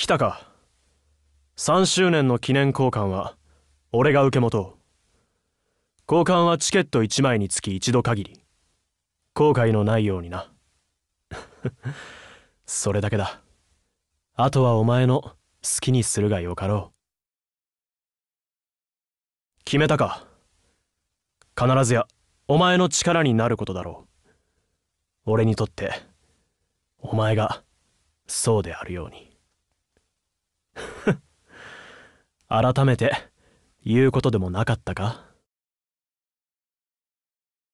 来たか3周年の記念交換は俺が受け持とう交換はチケット1枚につき一度限り後悔のないようにな それだけだあとはお前の好きにするがよかろう決めたか必ずやお前の力になることだろう俺にとってお前がそうであるように改めて言うことでもなかったか